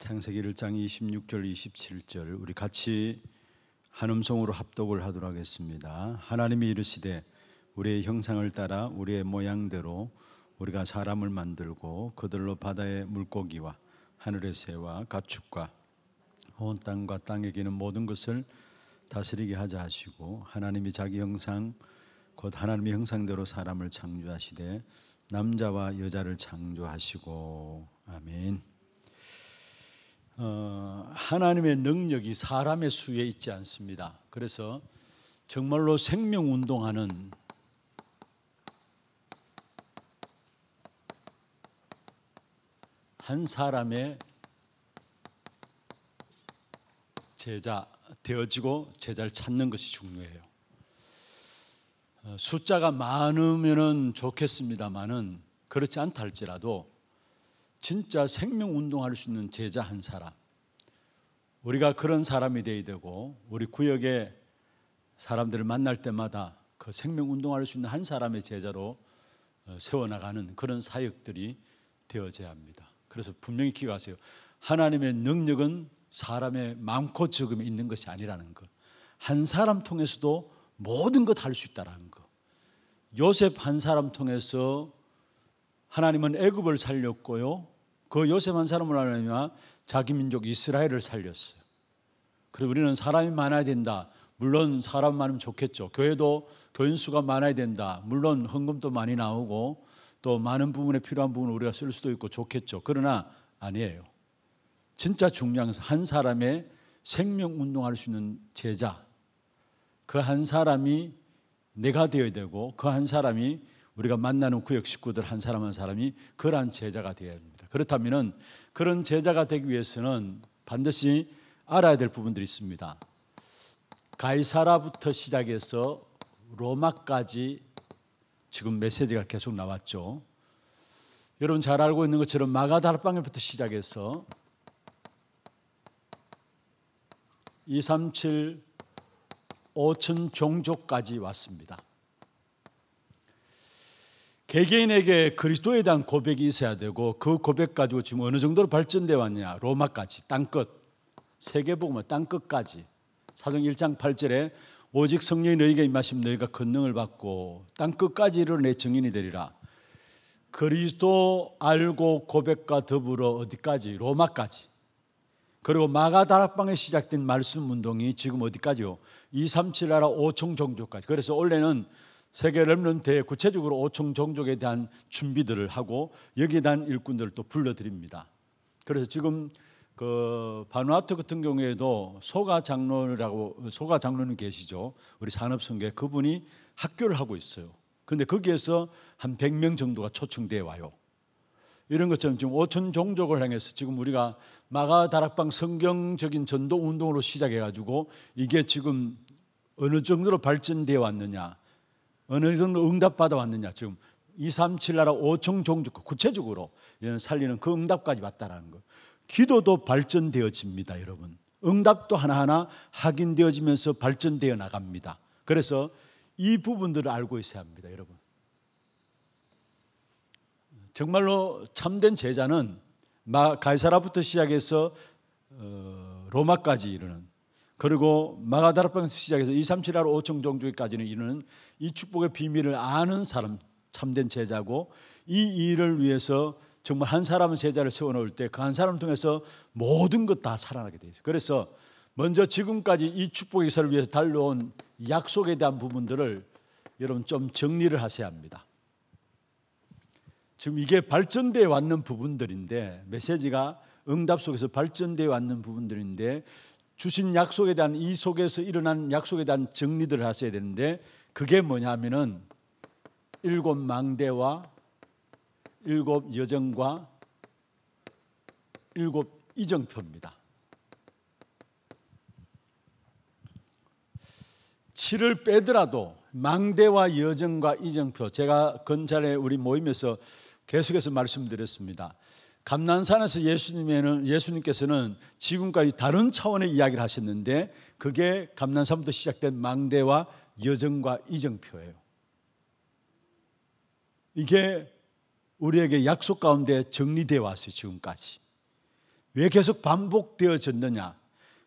창세기 1장 26절 27절 우리 같이 한 음성으로 합독을 하도록 하겠습니다. 하나님이 이르시되 우리의 형상을 따라 우리의 모양대로 우리가 사람을 만들고 그들로 바다의 물고기와 하늘의 새와 가축과 온 땅과 땅에 기는 모든 것을 다스리게 하자 하시고 하나님이 자기 형상 곧 하나님의 형상대로 사람을 창조하시되 남자와 여자를 창조하시고 아멘. 어, 하나님의 능력이 사람의 수에 있지 않습니다. 그래서 정말로 생명 운동하는 한 사람의 제자 되어지고 제자를 찾는 것이 중요해요. 어, 숫자가 많으면 좋겠습니다만은 그렇지 않다 할지라도 진짜 생명 운동할 수 있는 제자 한 사람. 우리가 그런 사람이 되어야 되고 우리 구역의 사람들을 만날 때마다 그 생명 운동할 수 있는 한 사람의 제자로 어, 세워나가는 그런 사역들이 되어져야 합니다. 그래서 분명히 기억하세요. 하나님의 능력은 사람의 많고 적음이 있는 것이 아니라는 것. 한 사람 통해서도 모든 것 할 수 있다라는 것. 요셉 한 사람 통해서 하나님은 애굽을 살렸고요. 그 요셉 한 사람을 하느냐 자기 민족 이스라엘을 살렸어요. 그리고 우리는 사람이 많아야 된다. 물론 사람 많으면 좋겠죠. 교회도 교인 수가 많아야 된다. 물론 헌금도 많이 나오고 또 많은 부분에 필요한 부분 우리가 쓸 수도 있고 좋겠죠. 그러나 아니에요. 진짜 중요한 한 사람의 생명 운동할 수 있는 제자. 그 한 사람이 내가 되어야 되고 그 한 사람이 우리가 만나는 구역 식구들 한 사람 한 사람이 그러한 제자가 되어야 합니다. 그렇다면 그런 제자가 되기 위해서는 반드시 알아야 될 부분들이 있습니다. 가이사라부터 시작해서 로마까지 지금 메시지가 계속 나왔죠. 여러분 잘 알고 있는 것처럼 마가다락방에부터 시작해서 237 5천 종족까지 왔습니다. 개개인에게 그리스도에 대한 고백이 있어야 되고 그 고백 가지고 지금 어느 정도로 발전되어 왔냐 로마까지 땅끝 세계복음은 땅끝까지 사정 1장 8절에 오직 성령이 너희에게 임하심 너희가 권능을 받고 땅끝까지 이내 증인이 되리라 그리스도 알고 고백과 더불어 어디까지 로마까지 그리고 마가 다락방에 시작된 말씀 운동이 지금 어디까지요? 2, 3, 7나라 5총 종족까지 그래서 원래는 세계 렘런트에 구체적으로 5층 종족에 대한 준비들을 하고 여기에 대한 일꾼들을 또 불러드립니다. 그래서 지금 그 바누아투 같은 경우에도 소가 장로라고 소가 장로는 계시죠. 우리 산업성계 그분이 학교를 하고 있어요. 근데 거기에서 한 100명 정도가 초청돼 와요. 이런 것처럼 지금 5천 종족을 향해서 지금 우리가 마가 다락방 성경적인 전도 운동으로 시작해 가지고 이게 지금 어느 정도로 발전되어 왔느냐 어느 정도 응답받아 왔느냐. 지금 237 나라 5천 종족 구체적으로 살리는 그 응답까지 왔다라는 거. 기도도 발전되어집니다, 여러분. 응답도 하나하나 확인되어지면서 발전되어 나갑니다. 그래서 이 부분들을 알고 있어야 합니다, 여러분. 정말로 참된 제자는 가이사라부터 시작해서 어, 로마까지 이르는 그리고 마가다락방에서 시작해서 2, 3, 7, 8, 5층 종주까지는 이는 이 축복의 비밀을 아는 사람 참된 제자고 이 일을 위해서 정말 한 사람의 제자를 세워놓을 때 그 한 사람을 통해서 모든 것 다 살아나게 되어 있어요. 그래서 먼저 지금까지 이 축복의 기사를 위해서 달려온 약속에 대한 부분들을 여러분 좀 정리를 하셔야 합니다. 지금 이게 발전되어 왔는 부분들인데 메시지가 응답 속에서 발전되어 왔는 부분들인데 주신 약속에 대한 이 속에서 일어난 약속에 대한 정리들을 하셔야 되는데 그게 뭐냐면은 일곱 망대와 일곱 여정과 일곱 이정표입니다. 7을 빼더라도 망대와 여정과 이정표 제가 건자에 우리 모임에서 계속해서 말씀드렸습니다. 감난산에서 예수님에는 예수님께서는 지금까지 다른 차원의 이야기를 하셨는데 그게 감난산부터 시작된 망대와 여정과 이정표예요. 이게 우리에게 약속 가운데 정리되어 왔어요, 지금까지. 왜 계속 반복되어졌느냐?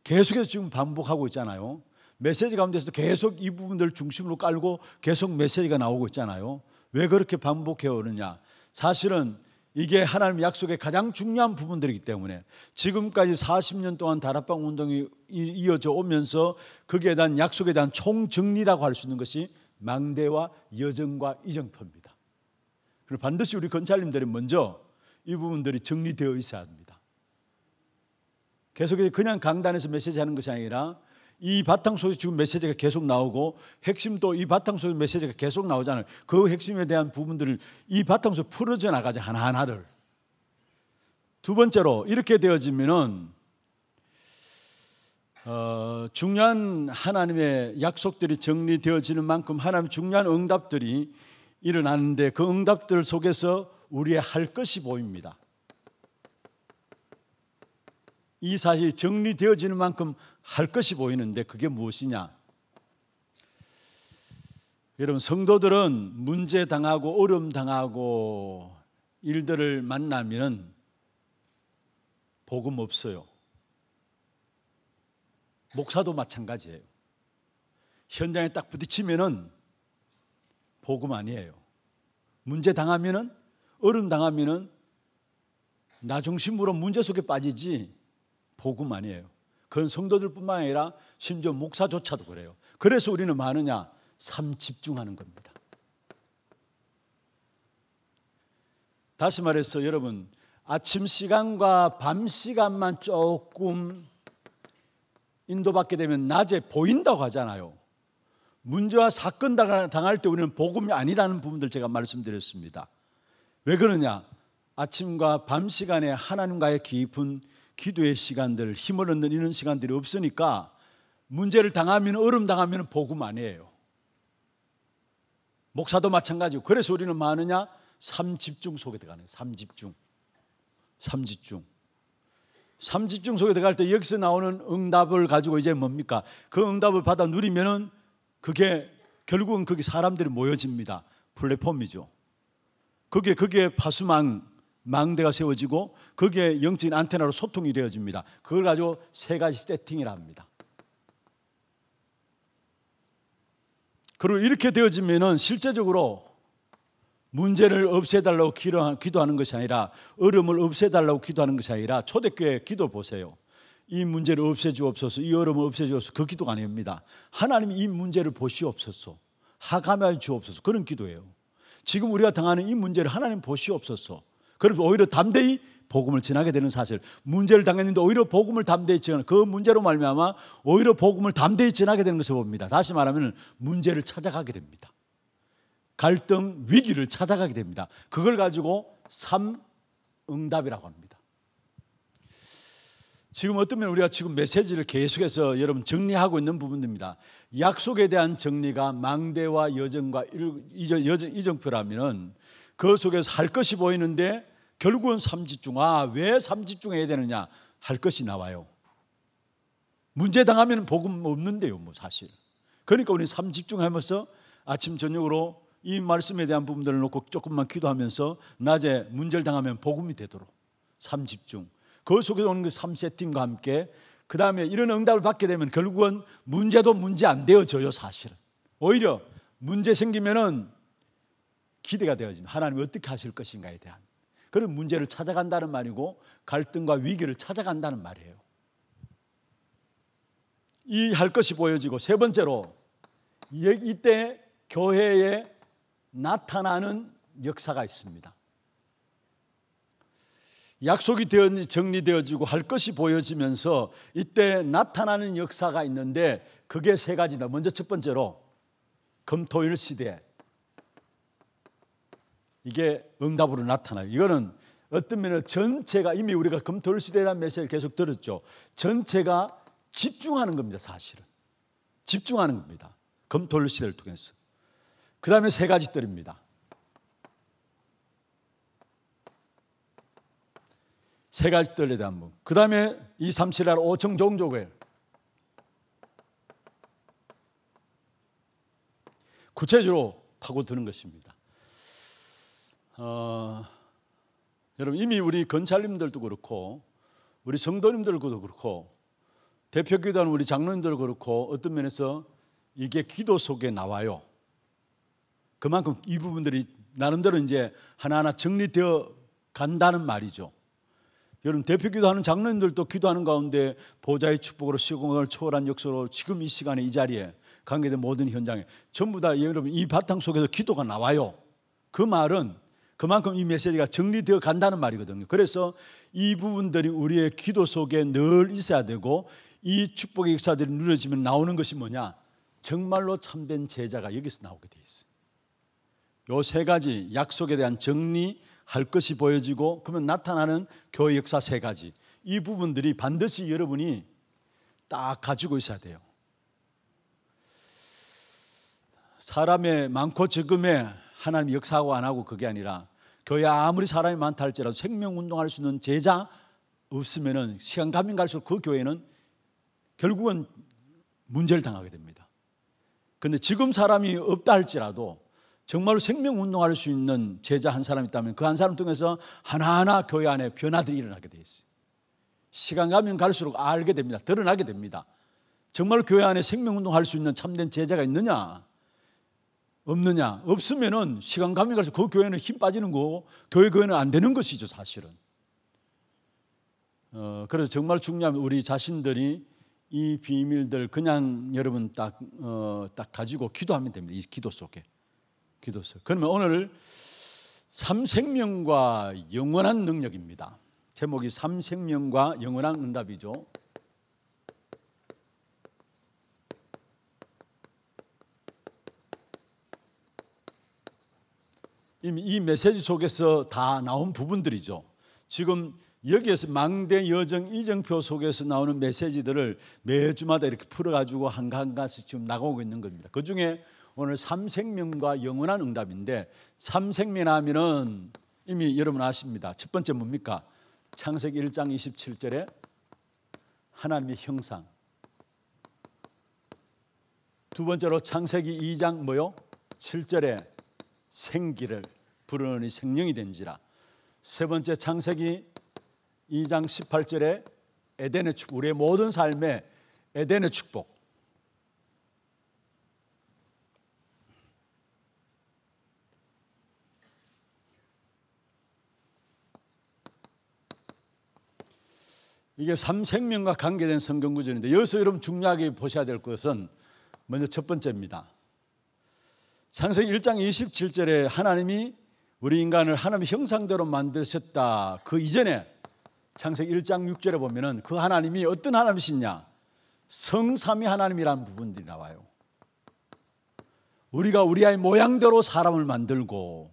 계속해서 지금 반복하고 있잖아요. 메시지 가운데서 계속 이 부분들 중심으로 깔고 계속 메시지가 나오고 있잖아요. 왜 그렇게 반복해 오느냐? 사실은 이게 하나님 약속의 가장 중요한 부분들이기 때문에 지금까지 40년 동안 다락방 운동이 이어져 오면서 거기에 대한 약속에 대한 총정리라고 할 수 있는 것이 망대와 여정과 이정표입니다. 그리고 반드시 우리 건찰님들이 먼저 이 부분들이 정리되어 있어야 합니다. 계속해서 그냥 강단에서 메시지 하는 것이 아니라 이 바탕 속에서 지금 메시지가 계속 나오고 핵심도 이 바탕 속에서 메시지가 계속 나오잖아요. 그 핵심에 대한 부분들을 이 바탕 속에 서 풀어져 나가자 하나하나를. 두 번째로 이렇게 되어지면은 어, 중요한 하나님의 약속들이 정리되어지는 만큼 하나님 중요한 응답들이 일어나는데 그 응답들 속에서 우리의 할 것이 보입니다. 이 사실이 정리되어지는 만큼 할 것이 보이는데 그게 무엇이냐? 여러분 성도들은 문제 당하고 어려움 당하고 일들을 만나면 복음 없어요. 목사도 마찬가지예요. 현장에 딱 부딪히면은 복음 아니에요. 문제 당하면은 어려 당하면은 나 중심으로 문제 속에 빠지지 복음 아니에요. 그건 성도들뿐만 아니라 심지어 목사조차도 그래요. 그래서 우리는 많으냐? 삶 집중하는 겁니다. 다시 말해서 여러분 아침 시간과 밤 시간만 조금 인도받게 되면 낮에 보인다고 하잖아요. 문제와 사건 당할 때 우리는 복음이 아니라는 부분들 제가 말씀드렸습니다. 왜 그러냐? 아침과 밤 시간에 하나님과의 깊은 기도의 시간들, 힘을 얻는 이런 시간들이 없으니까 문제를 당하면, 얼음 당하면 복음 아니에요. 목사도 마찬가지고. 그래서 우리는 많으냐? 뭐 삼집중 속에 들어가는 거예요. 삼집중. 삼집중. 삼집중 속에 들어갈 때 여기서 나오는 응답을 가지고 이제 뭡니까? 그 응답을 받아 누리면은 그게 결국은 거기 사람들이 모여집니다. 플랫폼이죠. 그게 그게 파수망 망대가 세워지고 거기에 영적인 안테나로 소통이 되어집니다. 그걸 가지고 세 가지 세팅이라 합니다. 그리고 이렇게 되어지면은 실제적으로 문제를 없애달라고 기도하는 것이 아니라 얼음을 없애달라고 기도하는 것이 아니라 초대교회 기도 보세요. 이 문제를 없애주옵소서, 이 얼음을 없애주옵소서 그 기도가 아닙니다. 하나님 이 문제를 보시옵소서, 하감하여 주옵소서 그런 기도예요. 지금 우리가 당하는 이 문제를 하나님 보시옵소서. 그럼 오히려 담대히 복음을 지나게 되는 사실. 문제를 당했는데 오히려 복음을 담대히 지나는 그 문제로 말미암아 오히려 복음을 담대히 지나게 되는 것을 봅니다. 다시 말하면 문제를 찾아가게 됩니다. 갈등 위기를 찾아가게 됩니다. 그걸 가지고 삼 응답이라고 합니다. 지금 어떠면 우리가 지금 메시지를 계속해서 여러분 정리하고 있는 부분입니다. 약속에 대한 정리가 망대와 여정과 이정, 표라면그 속에서 할 것이 보이는데 결국은 삼집중. 아, 왜 삼집중 해야 되느냐? 할 것이 나와요. 문제 당하면 복음 없는데요, 뭐 사실. 그러니까 우리 삼집중하면서 아침 저녁으로 이 말씀에 대한 부분들을 놓고 조금만 기도하면서 낮에 문제를 당하면 복음이 되도록 삼집중. 그속에 오는 그 삼 세팅과 함께 그 다음에 이런 응답을 받게 되면 결국은 문제도 문제 안 되어져요, 사실은. 오히려 문제 생기면은 기대가 되어지는 하나님 어떻게 하실 것인가에 대한 그런 문제를 찾아간다는 말이고 갈등과 위기를 찾아간다는 말이에요. 이 할 것이 보여지고 세 번째로 예, 이때 교회에 나타나는 역사가 있습니다. 약속이 되어 정리되어지고 할 것이 보여지면서 이때 나타나는 역사가 있는데 그게 세 가지다. 먼저 첫 번째로 검토일 시대 이게 응답으로 나타나요. 이거는 어떤 면에 전체가 이미 우리가 금토일 시대라는 메시지를 계속 들었죠. 전체가 집중하는 겁니다, 사실은. 집중하는 겁니다. 금토일 시대를 통해서. 그 다음에 세 가지 뜰입니다. 세 가지 뜰에 대한 분. 그 다음에 이 삼칠할 오청 종족에 구체적으로 파고드는 것입니다. 어, 여러분 이미 우리 건찰님들도 그렇고 우리 성도님들도 그렇고 대표기도하는 우리 장로님들 그렇고 어떤 면에서 이게 기도 속에 나와요. 그만큼 이 부분들이 나름대로 이제 하나하나 정리되어 간다는 말이죠. 여러분 대표 기도하는 장로님들도 기도하는 가운데 보좌의 축복으로 시공을 초월한 역사로 지금 이 시간에 이 자리에 관계된 모든 현장에 전부 다 여러분 이 바탕 속에서 기도가 나와요. 그 말은 그만큼 이 메시지가 정리되어 간다는 말이거든요. 그래서 이 부분들이 우리의 기도 속에 늘 있어야 되고 이 축복의 역사들이 누려지면 나오는 것이 뭐냐? 정말로 참된 제자가 여기서 나오게 돼 있어요. 요 세 가지 약속에 대한 정리할 것이 보여지고 그러면 나타나는 교회 역사 세 가지 이 부분들이 반드시 여러분이 딱 가지고 있어야 돼요. 사람의 많고 적음에 하나님 역사하고 안 하고 그게 아니라 교회 아무리 사람이 많다 할지라도 생명 운동할 수 있는 제자 없으면은 시간 가면 갈수록 그 교회는 결국은 문제를 당하게 됩니다. 근데 지금 사람이 없다 할지라도 정말로 생명 운동할 수 있는 제자 한 사람 있다면 그 한 사람 통해서 하나하나 교회 안에 변화들이 일어나게 돼 있어요. 시간 가면 갈수록 알게 됩니다. 드러나게 됩니다. 정말 교회 안에 생명 운동할 수 있는 참된 제자가 있느냐? 없느냐? 없으면은 시간 감이 가서 그 교회는 힘 빠지는 거, 교회 교회는 안 되는 것이죠, 사실은. 어, 그래서 정말 중요한 우리 자신들이 이 비밀들 그냥 여러분 딱, 어, 딱 가지고 기도하면 됩니다. 이 기도 속에. 기도 속 그러면 오늘 삼생명과 영원한 능력입니다. 제목이 삼생명과 영원한 응답이죠. 이 메시지 속에서 다 나온 부분들이죠. 지금 여기에서 망대 여정 이정표 속에서 나오는 메시지들을 매주마다 이렇게 풀어가지고 한가한가씩 지금 나가고 있는 겁니다. 그 중에 오늘 삼생명과 영원한 응답인데 삼생명하면은 이미 여러분 아십니다. 첫 번째 뭡니까? 창세기 1장 27절에 하나님의 형상. 두 번째로 창세기 2장 뭐요? 7절에 생기를 부르는 이 생명이 된지라. 세 번째 창세기 2장 18절에 에덴의 축복, 우리의 모든 삶에 에덴의 축복. 이게 삼생명과 관계된 성경 구절인데 여기서 여러분 중요하게 보셔야 될 것은 먼저 첫 번째입니다. 창세기 1장 27절에 하나님이 우리 인간을 하나님의 형상대로 만드셨다. 그 이전에 창세기 1장 6절에 보면은 그 하나님이 어떤 하나님이시냐? 성삼위 하나님이라는 부분들이 나와요. 우리가 우리 아이 모양대로 사람을 만들고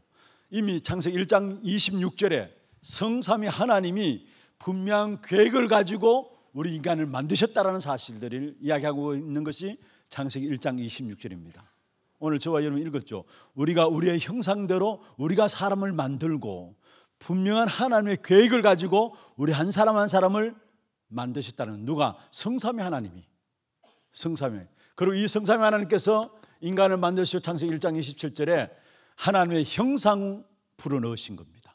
이미 창세기 1장 26절에 성삼위 하나님이 분명 계획을 가지고 우리 인간을 만드셨다라는 사실들을 이야기하고 있는 것이 창세기 1장 26절입니다. 오늘 저와 여러분 읽었죠. 우리가 우리의 형상대로 우리가 사람을 만들고 분명한 하나님의 계획을 가지고 우리 한 사람 한 사람을 만드셨다는 누가 성삼위 하나님이 성삼위 그리고 이 성삼위 하나님께서 인간을 만드시고 창세기 1장 27절에 하나님의 형상 불어넣으신 겁니다.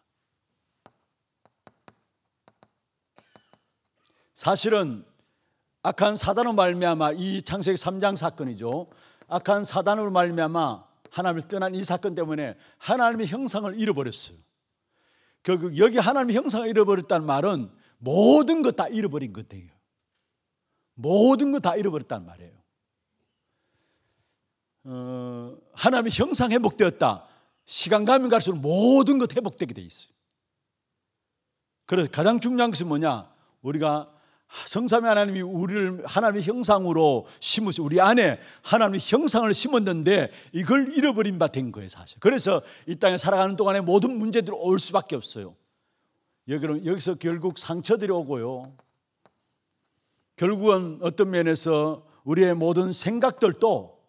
사실은 악한 사단의 말미암아 이 창세기 3장 사건이죠. 악한 사단으로 말미암아 하나님을 떠난 이 사건 때문에 하나님의 형상을 잃어버렸어요. 결국 여기 하나님의 형상을 잃어버렸다는 말은 모든 것 다 잃어버린 건데요. 모든 것 다 잃어버렸단 말이에요. 어, 하나님의 형상 회복되었다. 시간 가면 갈수록 모든 것 회복되게 돼 있어요. 그래서 가장 중요한 것은 뭐냐? 우리가 성삼위 하나님이 우리를 하나님의 형상으로 심으시 우리 안에 하나님의 형상을 심었는데 이걸 잃어버린 바 된 거예요 사실. 그래서 이 땅에 살아가는 동안에 모든 문제들이 올 수밖에 없어요. 여기서 결국 상처들이 오고요. 결국은 어떤 면에서 우리의 모든 생각들도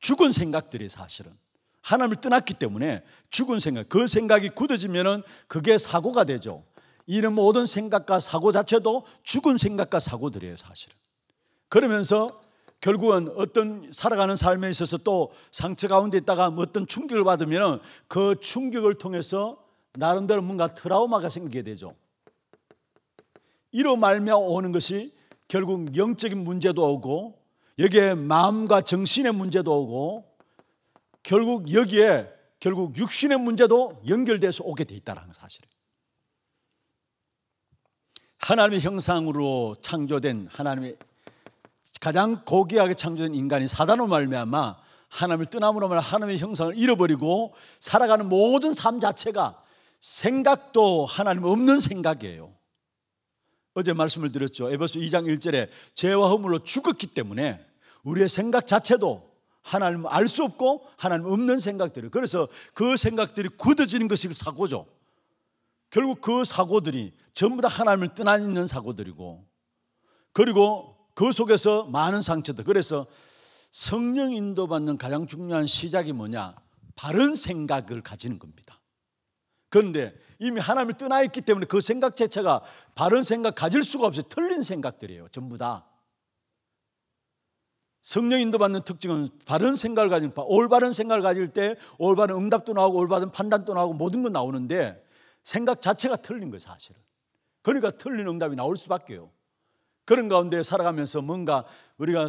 죽은 생각들이 사실은 하나님을 떠났기 때문에 죽은 생각 그 생각이 굳어지면은 그게 사고가 되죠. 이런 모든 생각과 사고 자체도 죽은 생각과 사고들이에요, 사실은. 그러면서 결국은 어떤 살아가는 삶에 있어서 또 상처 가운데 있다가 어떤 충격을 받으면 그 충격을 통해서 나름대로 뭔가 트라우마가 생기게 되죠. 이로 말미암 오는 것이 결국 영적인 문제도 오고 여기에 마음과 정신의 문제도 오고 결국 여기에 결국 육신의 문제도 연결돼서 오게 돼있다는 사실이에요. 하나님의 형상으로 창조된 하나님의 가장 고귀하게 창조된 인간이 사단으로 말미암아 하나님을 떠남으로 말미암 하나님의 형상을 잃어버리고 살아가는 모든 삶 자체가 생각도 하나님 없는 생각이에요. 어제 말씀을 드렸죠. 에베소 2장 1절에 죄와 허물로 죽었기 때문에 우리의 생각 자체도 하나님 알 수 없고 하나님 없는 생각들을 그래서 그 생각들이 굳어지는 것이 사고죠. 결국 그 사고들이 전부 다 하나님을 떠나있는 사고들이고 그리고 그 속에서 많은 상처들 그래서 성령 인도받는 가장 중요한 시작이 뭐냐 바른 생각을 가지는 겁니다 그런데 이미 하나님을 떠나 있기 때문에 그 생각 자체가 바른 생각 가질 수가 없어요 틀린 생각들이에요 전부 다 성령 인도받는 특징은 바른 생각을 가질 올바른 생각을 가질 때 올바른 응답도 나오고 올바른 판단도 나오고 모든 건 나오는데 생각 자체가 틀린 거예요, 사실은. 그러니까 틀린 응답이 나올 수밖에요. 그런 가운데 살아가면서 뭔가 우리가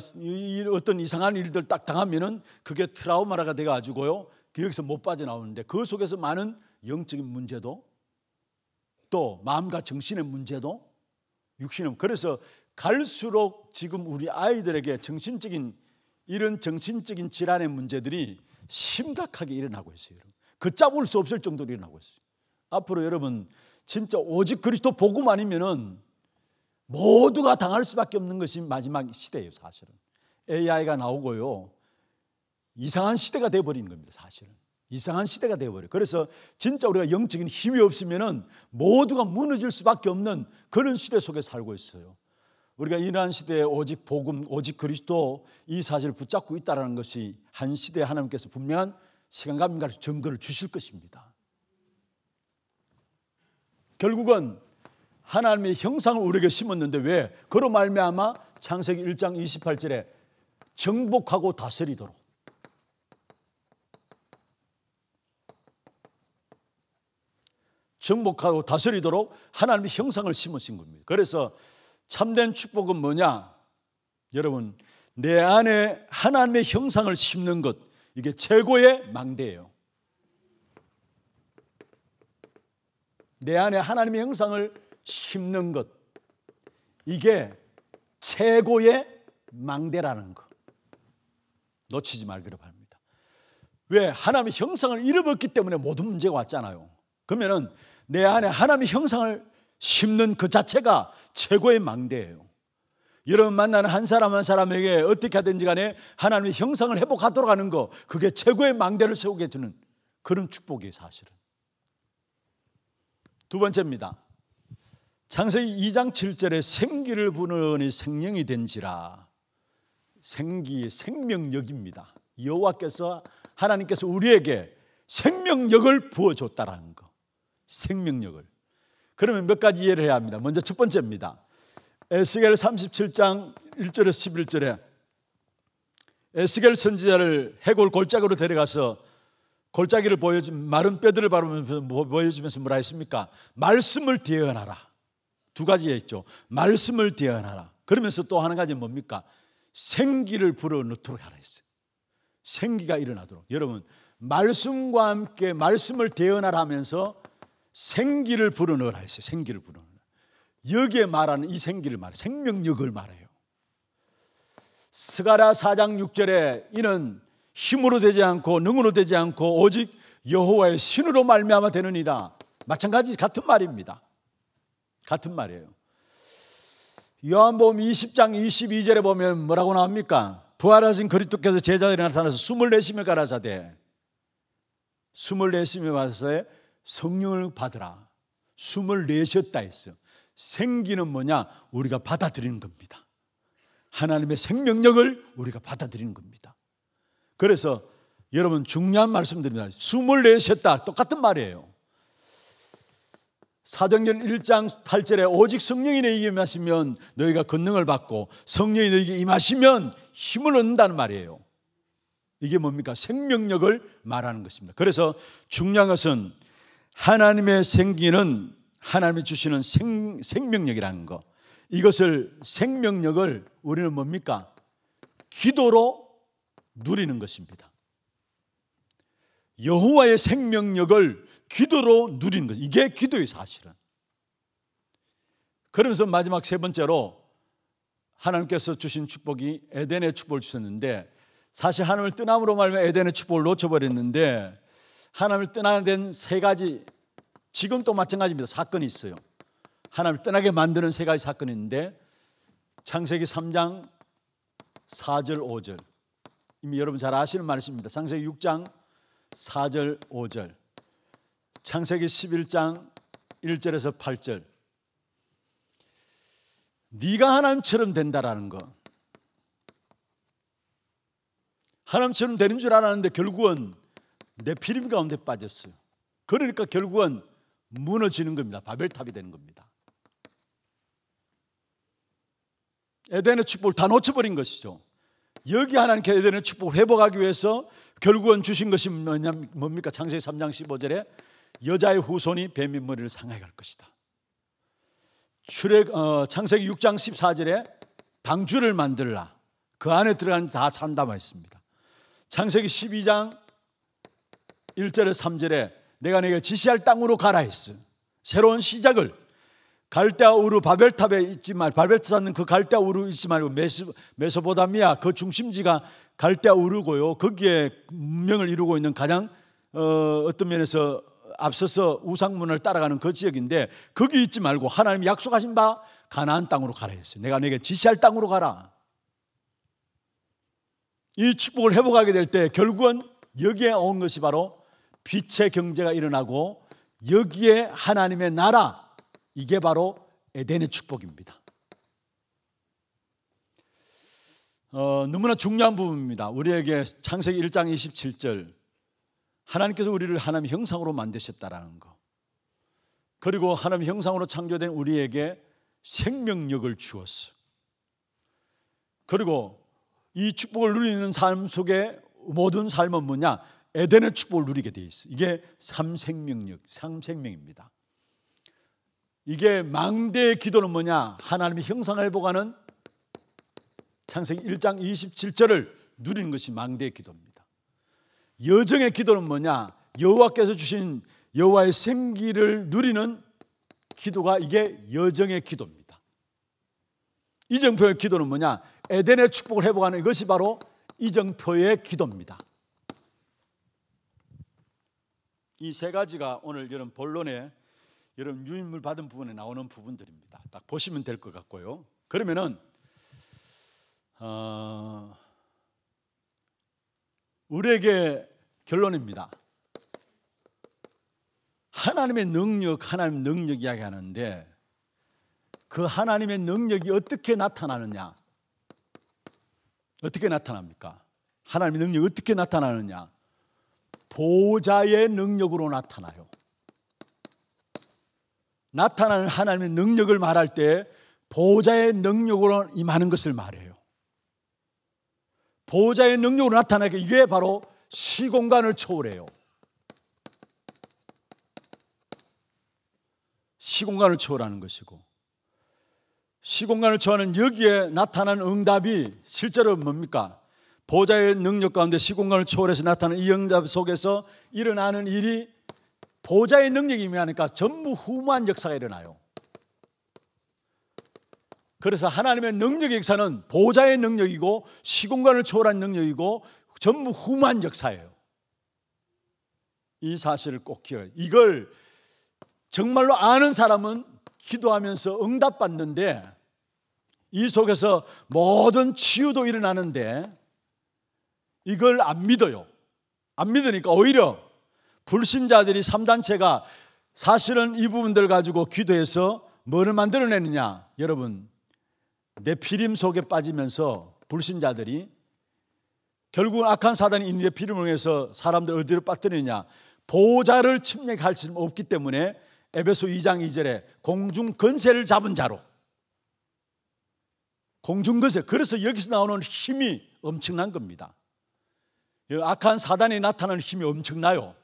어떤 이상한 일들 딱 당하면은 그게 트라우마가 돼가지고요. 여기서 못 빠져나오는데 그 속에서 많은 영적인 문제도 또 마음과 정신의 문제도 육신의 그래서 갈수록 지금 우리 아이들에게 정신적인 이런 정신적인 질환의 문제들이 심각하게 일어나고 있어요. 그짜볼수 없을 정도로 일어나고 있어요. 앞으로 여러분 진짜 오직 그리스도 복음 아니면은 모두가 당할 수밖에 없는 것이 마지막 시대예요, 사실은. AI가 나오고요. 이상한 시대가 돼 버리는 겁니다, 사실은. 이상한 시대가 돼 버려. 요 그래서 진짜 우리가 영적인 힘이 없으면은 모두가 무너질 수밖에 없는 그런 시대 속에 살고 있어요. 우리가 이러한 시대에 오직 복음, 오직 그리스도 이 사실을 붙잡고 있다라는 것이 한 시대에 하나님께서 분명한 시간과 민가로 증거를 주실 것입니다. 결국은 하나님의 형상을 우리에게 심었는데 왜? 그로 말미암아 창세기 1장 28절에 정복하고 다스리도록 정복하고 다스리도록 하나님의 형상을 심으신 겁니다. 그래서 참된 축복은 뭐냐? 여러분, 내 안에 하나님의 형상을 심는 것, 이게 최고의 망대예요. 내 안에 하나님의 형상을 심는 것. 이게 최고의 망대라는 것. 놓치지 말기를 바랍니다. 왜? 하나님의 형상을 잃어버렸기 때문에 모든 문제가 왔잖아요. 그러면은 내 안에 하나님의 형상을 심는 그 자체가 최고의 망대예요. 여러분 만나는 한 사람 한 사람에게 어떻게 하든지 간에 하나님의 형상을 회복하도록 하는 거, 그게 최고의 망대를 세우게 해주는 그런 축복이에요, 사실은. 두 번째입니다. 창세기 2장 7절에 생기를 부르니 생명이 된지라 생기의 생명력입니다. 여호와께서 하나님께서 우리에게 생명력을 부어줬다라는 거. 생명력을. 그러면 몇 가지 이해를 해야 합니다. 먼저 첫 번째입니다. 에스겔 37장 1절에서 11절에 에스겔 선지자를 해골 골짜기로 데려가서 골짜기를 보여주 마른 뼈들을 바르면서 뭐 보여주면서 뭐라 했습니까? 말씀을 대언하라. 두 가지가 있죠. 말씀을 대언하라. 그러면서 또 하는 가지는 뭡니까? 생기를 불어넣도록 하라 했어요. 생기가 일어나도록. 여러분, 말씀과 함께 말씀을 대언하라 하면서 생기를 불어넣어라 했어요. 생기를 불어넣어라. 여기에 말하는 이 생기를 말해 생명력을 말해요. 스가라 4장 6절에 이는 힘으로 되지 않고 능으로 되지 않고 오직 여호와의 신으로 말미암아 되느니라. 마찬가지 같은 말입니다. 같은 말이에요. 요한복음 20장 22절에 보면 뭐라고 나옵니까? 부활하신 그리스도께서 제자들이 나타나서 숨을 내쉬며 가라사대 숨을 내쉬며 가라사대 성령을 받으라 숨을 내셨다 했어요 생기는 뭐냐? 우리가 받아들이는 겁니다 하나님의 생명력을 우리가 받아들이는 겁니다 그래서 여러분 중요한 말씀드립니다. 24세 딸 똑같은 말이에요. 사도전 1장 8절에 오직 성령이 너희에게 임하시면 너희가 권능을 받고 성령이 너희에게 임하시면 힘을 얻는다는 말이에요. 이게 뭡니까? 생명력을 말하는 것입니다. 그래서 중요한 것은 하나님의 생기는 하나님이 주시는 생, 생명력이라는 것. 이것을 생명력을 우리는 뭡니까? 기도로 누리는 것입니다. 여호와의 생명력을 기도로 누리는 것. 이게 기도의 사실은. 그러면서 마지막 세 번째로 하나님께서 주신 축복이 에덴의 축복을 주셨는데 사실 하나님을 떠남으로 말면 에덴의 축복을 놓쳐버렸는데 하나님을 떠나게 된 세 가지 지금 또 마찬가지입니다. 사건이 있어요. 하나님을 떠나게 만드는 세 가지 사건인데 창세기 3장 4절 5절 이미 여러분 잘 아시는 말씀입니다. 창세기 6장 4절 5절 창세기 11장 1절에서 8절 네가 하나님처럼 된다라는 것 하나님처럼 되는 줄 알았는데 결국은 내 피림 가운데 빠졌어요. 그러니까 결국은 무너지는 겁니다. 바벨탑이 되는 겁니다. 에덴의 축복을 다 놓쳐버린 것이죠. 여기 하나님께 되는 축복을 회복하기 위해서 결국은 주신 것이 뭐냐, 뭡니까? 창세기 3장 15절에 여자의 후손이 뱀의 머리를 상하게 할 것이다. 출애, 어, 창세기 6장 14절에 방주를 만들라. 그 안에 들어가는 다 산다 말했습니다. 창세기 12장 1절에 3절에 내가 네게 지시할 땅으로 가라 했어. 새로운 시작을 갈대아 우르 바벨탑에 있지 말 바벨탑 사는 그 갈대아 우르 있지 말고 메소, 메소보다미아 그 중심지가 갈대아 우르고요 거기에 문명을 이루고 있는 가장 어, 어떤 면에서 앞서서 우상문을 따라가는 그 지역인데 거기 있지 말고 하나님 이 약속하신 바 가나안 땅으로 가라 했어요 내가 내게 지시할 땅으로 가라 이 축복을 회복하게 될 때 결국은 여기에 온 것이 바로 빛의 경제가 일어나고 여기에 하나님의 나라 이게 바로 에덴의 축복입니다. 어, 너무나 중요한 부분입니다. 우리에게 창세기 1장 27절 하나님께서 우리를 하나님 형상으로 만드셨다라는 거. 그리고 하나님 형상으로 창조된 우리에게 생명력을 주었어. 그리고 이 축복을 누리는 삶 속에 모든 삶은 뭐냐? 에덴의 축복을 누리게 돼 있어. 이게 삼생명력, 삼생명입니다. 이게 망대의 기도는 뭐냐? 하나님의 형상을 회복하는 창세기 1장 27절을 누리는 것이 망대의 기도입니다. 여정의 기도는 뭐냐? 여호와께서 주신 여호와의 생기를 누리는 기도가 이게 여정의 기도입니다. 이정표의 기도는 뭐냐? 에덴의 축복을 회복하는 이것이 바로 이정표의 기도입니다. 이 세 가지가 오늘 여러분 본론에 여러분 유인물 받은 부분에 나오는 부분들입니다. 딱 보시면 될 것 같고요. 그러면은 어, 우리에게 결론입니다. 하나님의 능력, 하나님 능력 이야기하는데 그 하나님의 능력이 어떻게 나타나느냐? 어떻게 나타납니까? 하나님의 능력이 어떻게 나타나느냐? 보호자의 능력으로 나타나요. 나타나는 하나님의 능력을 말할 때 보호자의 능력으로 임하는 것을 말해요. 보호자의 능력으로 나타나게 이게 바로 시공간을 초월해요. 시공간을 초월하는 것이고 시공간을 초월하는 여기에 나타난 응답이 실제로 뭡니까? 보호의 능력 가운데 시공간을 초월해서 나타나는 이 응답 속에서 일어나는 일이 보좌의 능력이 임하니까 전부 후무한 역사가 일어나요. 그래서 하나님의 능력 역사는 보좌의 능력이고 시공간을 초월한 능력이고 전부 후무한 역사예요. 이 사실을 꼭기억해 이걸 정말로 아는 사람은 기도하면서 응답받는데 이 속에서 모든 치유도 일어나는데 이걸 안 믿어요. 안 믿으니까 오히려 불신자들이 3단체가 사실은 이 부분들 가지고 기도해서 뭐를 만들어내느냐? 여러분, 내피림 속에 빠지면서 불신자들이 결국은 악한 사단이 인류의 피림을 위해서 사람들 어디로 빠뜨리느냐? 보호자를 침략할 수는 없기 때문에 에베소 2장 2절에 공중 건세를 잡은 자로 공중 건세 그래서 여기서 나오는 힘이 엄청난 겁니다. 악한 사단이 나타나는 힘이 엄청나요.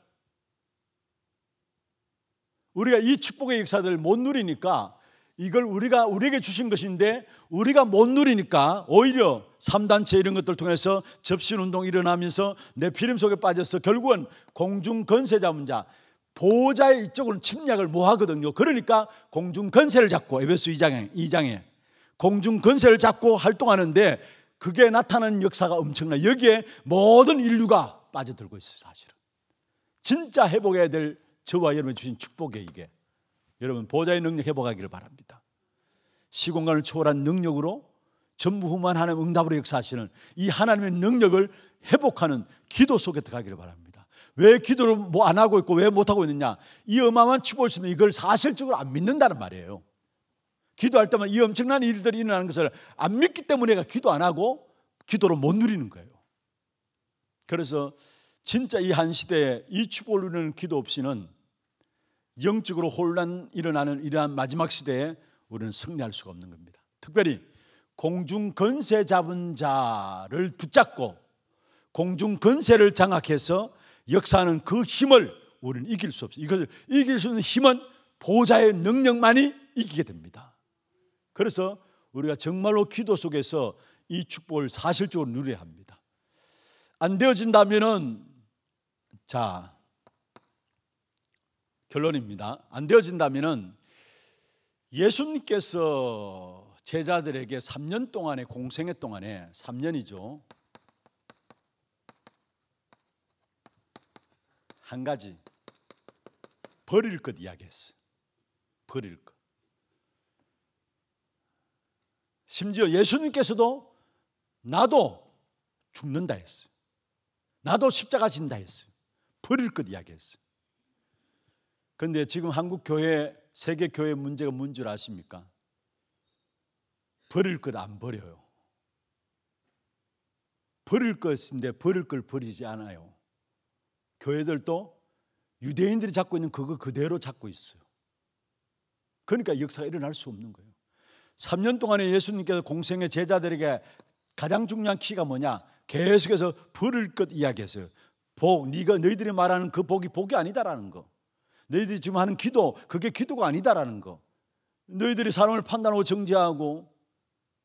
우리가 이 축복의 역사들을 못 누리니까 이걸 우리가 우리에게 주신 것인데 우리가 못 누리니까 오히려 3단체 이런 것들 통해서 접신 운동 일어나면서 내 피름 속에 빠져서 결국은 공중 건세자 문자 보호자의 이쪽은 으 침략을 못 뭐 하거든요. 그러니까 공중 건세를 잡고 에베스 2장에 2장에 공중 건세를 잡고 활동하는데 그게 나타나는 역사가 엄청나. 여기에 모든 인류가 빠져들고 있어요, 사실은. 진짜 회복해야 될 저와 여러분 이 주신 축복에 이게 여러분 보좌의 능력 회복하기를 바랍니다. 시공간을 초월한 능력으로 전부후만 하나님 응답으로 역사하시는 이 하나님의 능력을 회복하는 기도 속에 들어가기를 바랍니다. 왜 기도를 뭐 안 하고 있고 왜 못하고 있느냐? 이 어마어마한 축복을 이걸 사실적으로 안 믿는다는 말이에요. 기도할 때만 이 엄청난 일들이 일어나는 것을 안 믿기 때문에 기도 안 하고 기도를못 누리는 거예요. 그래서 진짜 이 한 시대에 이 축복을 누리는 기도 없이는 영적으로 혼란 일어나는 이러한 마지막 시대에 우리는 승리할 수가 없는 겁니다. 특별히 공중 건세 잡은 자를 붙잡고 공중 건세를 장악해서 역사하는 그 힘을 우리는 이길 수 없어요. 이것을 이길 수 있는 힘은 보좌의 능력만이 이기게 됩니다. 그래서 우리가 정말로 기도 속에서 이 축복을 사실적으로 누려야 합니다. 안 되어진다면은 자, 결론입니다. 안 되어진다면은 예수님께서 제자들에게 3년 동안의 공생의 동안에 3년이죠. 한 가지 버릴 것 이야기했어. 버릴 것. 심지어 예수님께서도 나도 죽는다 했어 나도 십자가 진다 했어 버릴 것 이야기했어요. 그런데 지금 한국 교회, 세계 교회 문제가 뭔 줄 아십니까? 버릴 것 안 버려요. 버릴 것인데 버릴 걸 버리지 않아요. 교회들도 유대인들이 잡고 있는 그거 그대로 잡고 있어요. 그러니까 역사가 일어날 수 없는 거예요. 3년 동안에 예수님께서 공생의 제자들에게 가장 중요한 키가 뭐냐? 계속해서 버릴 것 이야기했어요. 복, 네가 너희들이 말하는 그 복이 복이 아니다라는 거. 너희들이 지금 하는 기도, 그게 기도가 아니다라는 거. 너희들이 사람을 판단하고 정죄하고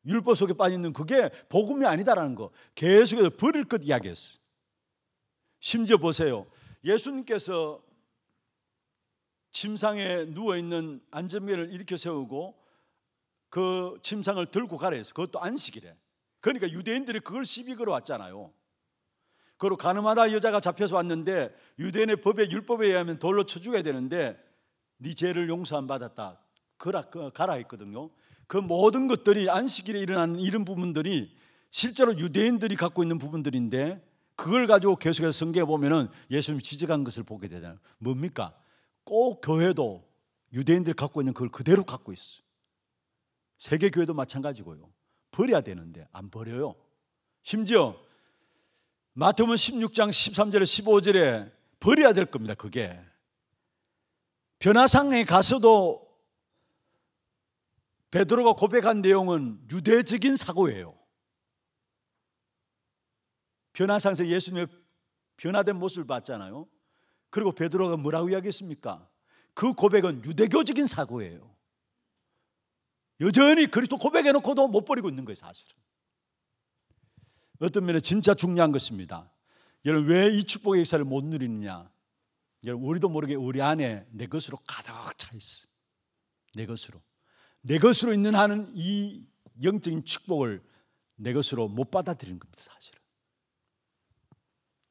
율법 속에 빠져 있는 그게 복음이 아니다라는 거. 계속해서 버릴 것 이야기했어. 심지어 보세요. 예수님께서 침상에 누워 있는 안전벨을 일으켜 세우고 그 침상을 들고 가라 해서 그것도 안식이래. 그러니까 유대인들이 그걸 시비 걸어 왔잖아요. 그리고 가늠하다 여자가 잡혀서 왔는데 유대인의 법에 율법에 의하면 돌로 쳐 죽여야 되는데 네 죄를 용서 안 받았다. 그라 그, 가라 했거든요. 그 모든 것들이 안식일에 일어난 이런 부분들이 실제로 유대인들이 갖고 있는 부분들인데 그걸 가지고 계속해서 성경에 보면은 예수님이 지적한 것을 보게 되잖아요. 뭡니까? 꼭 교회도 유대인들이 갖고 있는 그걸 그대로 갖고 있어. 세계 교회도 마찬가지고요. 버려야 되는데 안 버려요. 심지어 마태복음 16장 1 3절 15절에 버려야 될 겁니다. 그게 변화상에 가서도 베드로가 고백한 내용은 유대적인 사고예요. 변화상에서 예수님의 변화된 모습을 봤잖아요. 그리고 베드로가 뭐라고 이야기했습니까? 그 고백은 유대교적인 사고예요. 여전히 그리스도 고백해놓고도 못 버리고 있는 거예요, 사실은. 어떤 면에 진짜 중요한 것입니다. 여러분 왜 이 축복의 역사를 못 누리느냐? 여러분 우리도 모르게 우리 안에 내 것으로 가득 차 있어. 내 것으로. 내 것으로 있는 한은 이 영적인 축복을 내 것으로 못 받아들이는 겁니다, 사실은.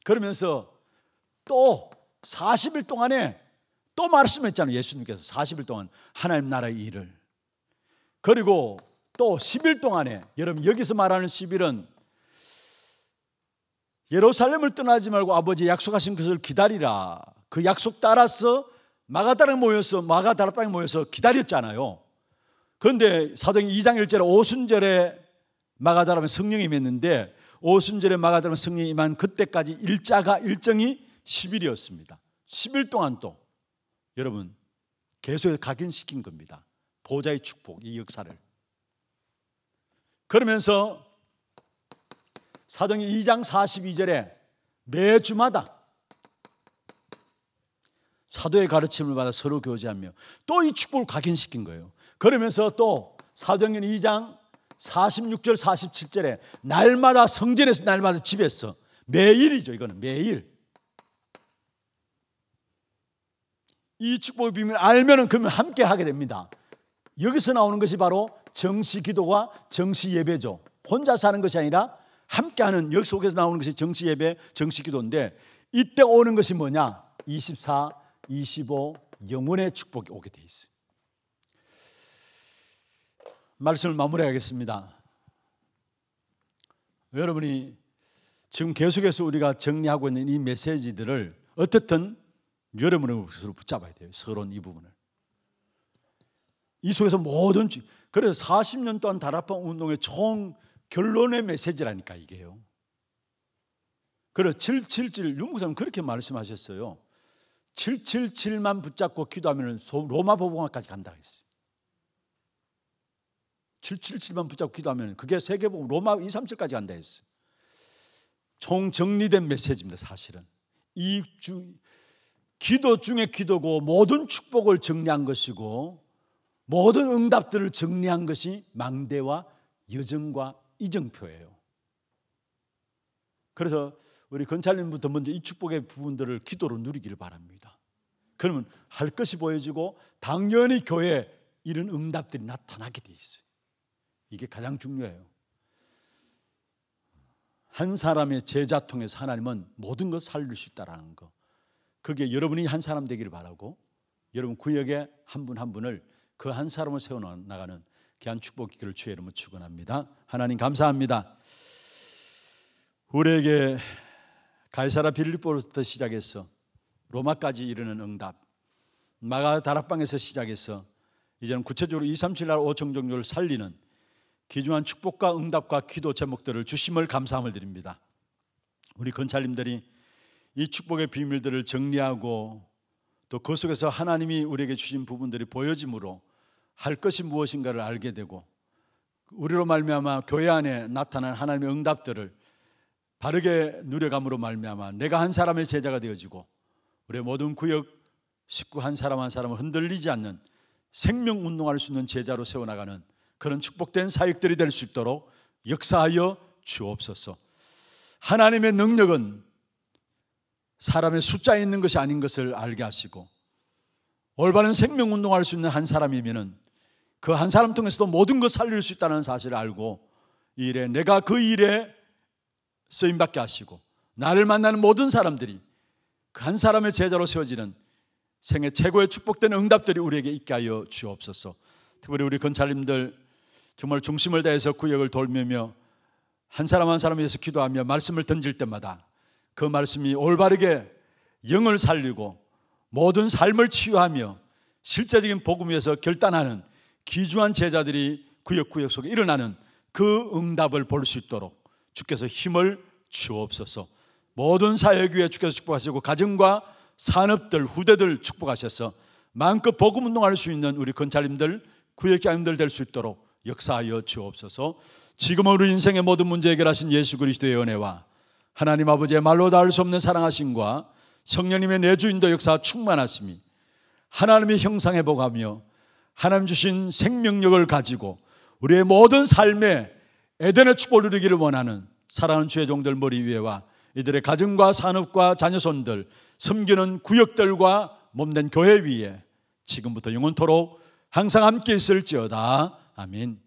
그러면서 또 40일 동안에 또 말씀했잖아요. 예수님께서 40일 동안 하나님 나라의 일을. 그리고 또 10일 동안에 여러분 여기서 말하는 10일은 예루살렘을 떠나지 말고 아버지 약속하신 것을 기다리라. 그 약속 따라서 마가다락 모여서 마가다락 땅에 모여서 기다렸잖아요. 그런데 사도행 2장 1절에 오순절에 마가다락에 성령이 임했는데 오순절에 마가다락에 성령이 임한 그때까지 일자가 일정이 10일이었습니다. 10일 동안 또 여러분 계속 각인시킨 겁니다. 보좌의 축복 이 역사를. 그러면서 사정이 2장 42절에 매주마다 사도의 가르침을 받아 서로 교제하며 또 이 축복을 각인시킨 거예요. 그러면서 또사정행 2장 46절 47절에 날마다 성전에서 날마다 집에서 매일이죠. 이거는 매일. 이 축복의 비밀을 알면은 그러면 함께 하게 됩니다. 여기서 나오는 것이 바로 정시 기도와 정시 예배죠. 혼자 사는 것이 아니라 함께하는 여기 속에서 나오는 것이 정치 예배, 정치 기도인데 이때 오는 것이 뭐냐? 24, 25 영혼의 축복이 오게 돼 있어요. 말씀을 마무리하겠습니다. 여러분이 지금 계속해서 우리가 정리하고 있는 이 메시지들을 어떻든 여러분의 것으로 붙잡아야 돼요. 서론 이 부분을. 이 속에서 모든 그래서 40년 동안 다락방 운동의 총 결론의 메시지라니까 이게요. 그래, 777, 윤목사님 그렇게 말씀하셨어요. 777만 붙잡고 기도하면 로마 복음까지 간다 했어요. 777만 붙잡고 기도하면 그게 세계복 로마 2, 3칠까지 간다 했어요. 총 정리된 메시지입니다, 사실은. 이 중, 기도 중에 기도고 모든 축복을 정리한 것이고 모든 응답들을 정리한 것이 망대와 여정과 이정표예요. 그래서 우리 권찰님부터 먼저 이 축복의 부분들을 기도로 누리기를 바랍니다. 그러면 할 것이 보여지고 당연히 교회 에 이런 응답들이 나타나게 돼 있어요. 이게 가장 중요해요. 한 사람의 제자 통해서 하나님은 모든 것을 살릴 수 있다라는 거. 그게 여러분이 한 사람 되기를 바라고 여러분 구역에 한 분한 한 분을 그 한 사람을 세워 나가는 귀한 축복 기를 주의 이름으로 축원합니다. 하나님 감사합니다. 우리에게 가이사라 빌립보로부터 시작해서 로마까지 이르는 응답, 마가 다락방에서 시작해서 이제는 구체적으로 2, 3, 7날 5청 종교를 살리는 귀중한 축복과 응답과 기도 제목들을 주심을 감사함을 드립니다. 우리 권찰님들이 이 축복의 비밀들을 정리하고 또 그 속에서 하나님이 우리에게 주신 부분들이 보여짐으로 할 것이 무엇인가를 알게 되고 우리로 말미암아 교회 안에 나타난 하나님의 응답들을 바르게 누려감으로 말미암아 내가 한 사람의 제자가 되어지고 우리의 모든 구역 식구 한 사람 한 사람을 흔들리지 않는 생명 운동할 수 있는 제자로 세워나가는 그런 축복된 사역들이 될 수 있도록 역사하여 주옵소서. 하나님의 능력은 사람의 숫자에 있는 것이 아닌 것을 알게 하시고 올바른 생명 운동할 수 있는 한 사람이면은 그한 사람 통해서도 모든 것 살릴 수 있다는 사실을 알고 이 일에 내가 그 일에 쓰임 받게 하시고 나를 만나는 모든 사람들이 그 한 사람의 제자로 세워지는 생애 최고의 축복된 응답들이 우리에게 있게 하여 주옵소서. 특별히 우리 건찰님들 정말 중심을 다해서 구역을 돌며 며한 사람 한 사람에 서 기도하며 말씀을 던질 때마다 그 말씀이 올바르게 영을 살리고 모든 삶을 치유하며 실제적인 복음 위에서 결단하는 기주한 제자들이 구역구역 속에 일어나는 그 응답을 볼 수 있도록 주께서 힘을 주옵소서. 모든 사역위에 주께서 축복하시고 가정과 산업들, 후대들 축복하셔서 만큼 복음 운동할 수 있는 우리 건찰님들, 구역장님들 될 수 있도록 역사하여 주옵소서. 지금 우리 인생의 모든 문제 해결하신 예수 그리스도의 은혜와 하나님 아버지의 말로 닿을 수 없는 사랑하심과 성령님의 내주인도 역사 충만하심이 하나님의 형상에 복하며 하나님 주신 생명력을 가지고 우리의 모든 삶에 에덴의 축복을 누리기를 원하는 사랑하는 주의 종들 머리 위에와 이들의 가정과 산업과 자녀손들 섬기는 구역들과 몸된 교회 위에 지금부터 영원토록 항상 함께 있을지어다. 아멘.